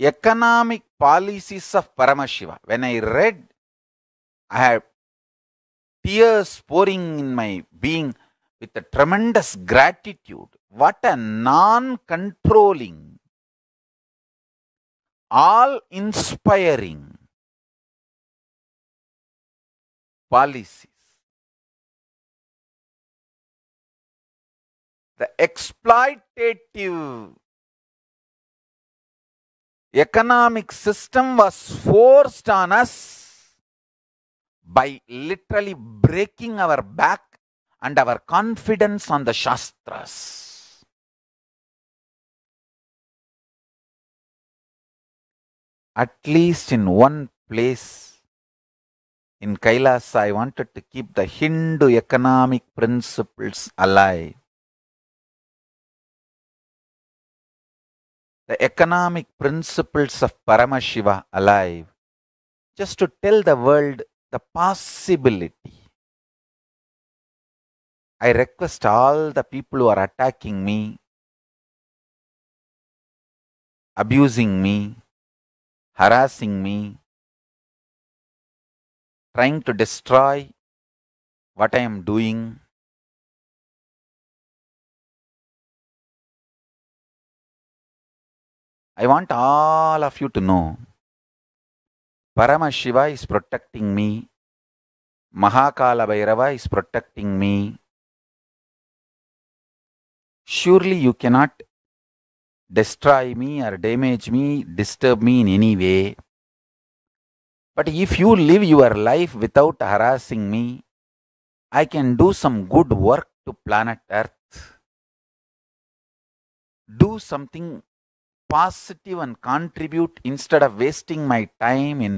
economic policies of Paramashiva. When I read, I had tears pouring in my being with a tremendous gratitude. What a non controlling, all inspiring policies. The exploitative economic system was forced on us by literally breaking our back and our confidence on the Shastras. At least in one place in Kailasa, I wanted to keep the Hindu economic principles alive. the economic principles of Paramashiva alive, just to tell the world the possibility. I request all the people who are attacking me, abusing me, harassing me, trying to destroy what I am doing, I want all of you to know Paramashiva is protecting me, Mahakala Bhairava is protecting me. Surely you cannot destroy me or damage me, disturb me in any way. But if you live your life without harassing me, I can do some good work to planet Earth. Do something positive and contribute instead of wasting my time in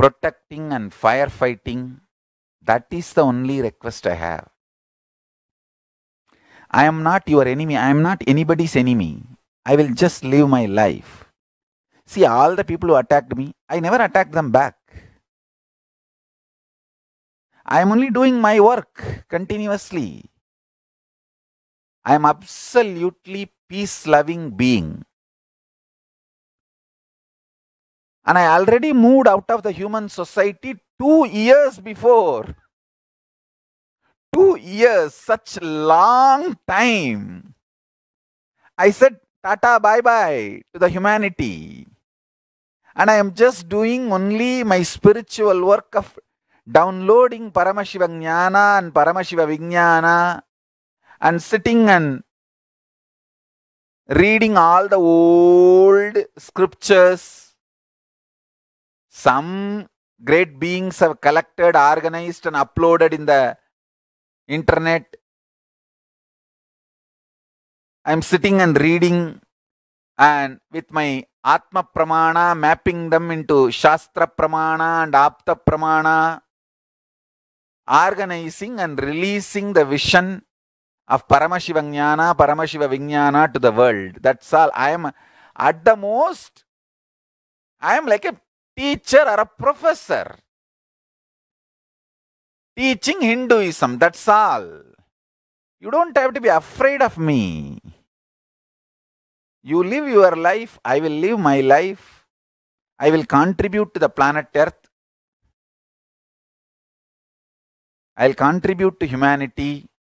protecting and firefighting. That is the only request I have. I am not your enemy. I am not anybody's enemy. I will just live my life. See, all the people who attacked me, I never attacked them back. I am only doing my work continuously. I am absolutely peace loving being. And I already moved out of the human society two years before. Two years, such long time. I said, Tata, bye bye to the humanity. And I am just doing only my spiritual work of downloading Paramashiva Jnana and Paramashiva Vijnana and sitting and reading all the old scriptures. Some great beings have collected, organized, and uploaded in the internet. i am sitting and reading, and with my Atma Pramana, mapping them into Shastra Pramana and Apta Pramana, organizing and releasing the vision of Paramashiva Jnana, Paramashiva Vijnana to the world. That's all. I am at the most, I am like a teacher or a professor teaching Hinduism. That's all. You don't have to be afraid of me. You live your life, I will live my life. I will contribute to the planet Earth. I'll contribute to humanity.